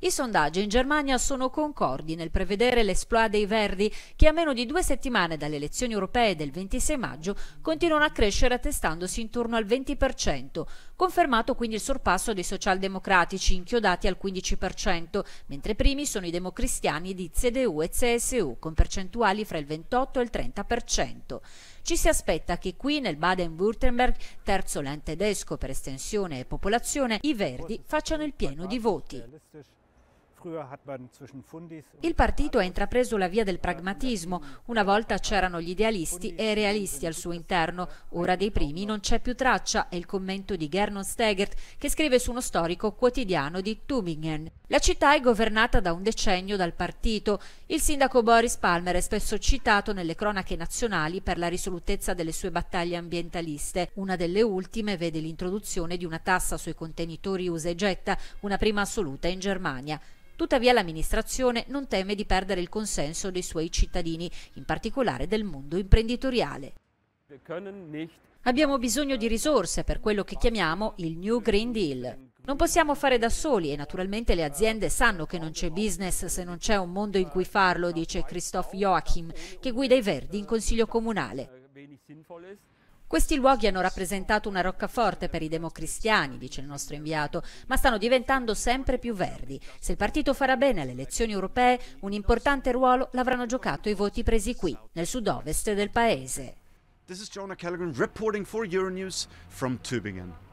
I sondaggi in Germania sono concordi nel prevedere l'esploit dei Verdi che a meno di due settimane dalle elezioni europee del 26 maggio continuano a crescere attestandosi intorno al 20%, confermato quindi il sorpasso dei socialdemocratici inchiodati al 15%, mentre primi sono i democristiani di CDU e CSU con percentuali fra il 28 e il 30%. Ci si aspetta che qui nel Baden-Württemberg, terzo land tedesco per estensione e popolazione, i Verdi facciano il pieno di voti. Il partito ha intrapreso la via del pragmatismo. Una volta c'erano gli idealisti e i realisti al suo interno. Ora dei primi non c'è più traccia, è il commento di Gernot Stegert che scrive su uno storico quotidiano di Tübingen. La città è governata da un decennio dal partito. Il sindaco Boris Palmer è spesso citato nelle cronache nazionali per la risolutezza delle sue battaglie ambientaliste. Una delle ultime vede l'introduzione di una tassa sui contenitori usa e getta, una prima assoluta in Germania. Tuttavia l'amministrazione non teme di perdere il consenso dei suoi cittadini, in particolare del mondo imprenditoriale. Abbiamo bisogno di risorse per quello che chiamiamo il New Green Deal. Non possiamo fare da soli e naturalmente le aziende sanno che non c'è business se non c'è un mondo in cui farlo, dice Christoph Joachim, che guida i Verdi in Consiglio Comunale. Questi luoghi hanno rappresentato una roccaforte per i democristiani, dice il nostro inviato, ma stanno diventando sempre più verdi. Se il partito farà bene alle elezioni europee, un importante ruolo l'avranno giocato i voti presi qui, nel sud-ovest del paese. This is Jonah Callaghan reporting for Euronews from Tübingen.